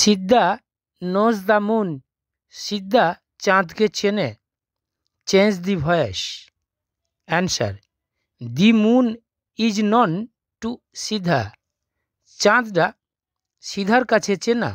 Siddha knows the moon Siddha চাঁদকে চেনে change the voice answer the moon is known to Siddha চাঁদটা সিধার কাছে চেনা